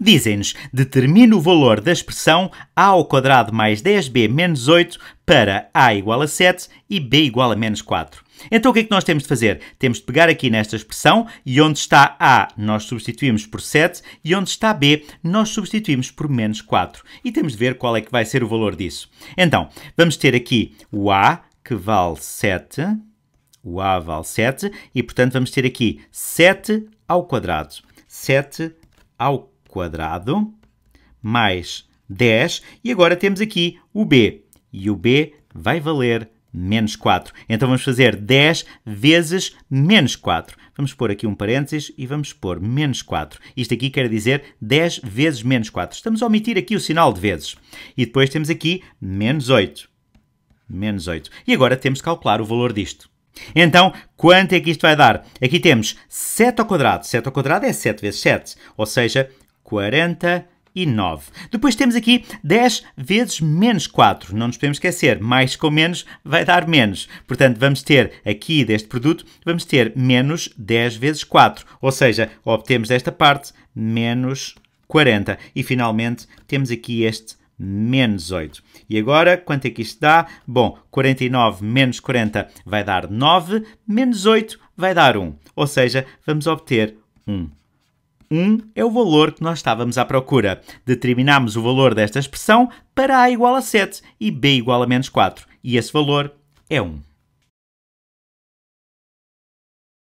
Dizem-nos, determine o valor da expressão a ao quadrado mais 10b menos 8 para a igual a 7 e b igual a menos 4. Então o que é que nós temos de fazer? Temos de pegar aqui nesta expressão e onde está a nós substituímos por 7 e onde está b nós substituímos por menos 4. E temos de ver qual é que vai ser o valor disso. Então, vamos ter aqui o a que vale 7, o a vale 7 e portanto vamos ter aqui 7 ao quadrado. 7 ao quadrado quadrado mais 10. E agora temos aqui o b. E o b vai valer menos 4. Então vamos fazer 10 vezes menos 4. Vamos pôr aqui um parênteses e vamos pôr menos 4. Isto aqui quer dizer 10 vezes menos 4. Estamos a omitir aqui o sinal de vezes. E depois temos aqui menos 8. Menos 8. E agora temos que calcular o valor disto. Então, quanto é que isto vai dar? Aqui temos 7 ao quadrado. 7 ao quadrado é 7 vezes 7, ou seja, 49. Depois temos aqui 10 vezes menos 4. Não nos podemos esquecer, mais com menos vai dar menos. Portanto, vamos ter aqui deste produto, vamos ter menos 10 vezes 4. Ou seja, obtemos desta parte menos 40. E finalmente temos aqui este menos 8. E agora, quanto é que isto dá? Bom, 49 menos 40 vai dar 9, menos 8 vai dar 1. Ou seja, vamos obter 1. 1 é o valor que nós estávamos à procura. Determinamos o valor desta expressão para a igual a 7 e b igual a menos 4. E esse valor é 1.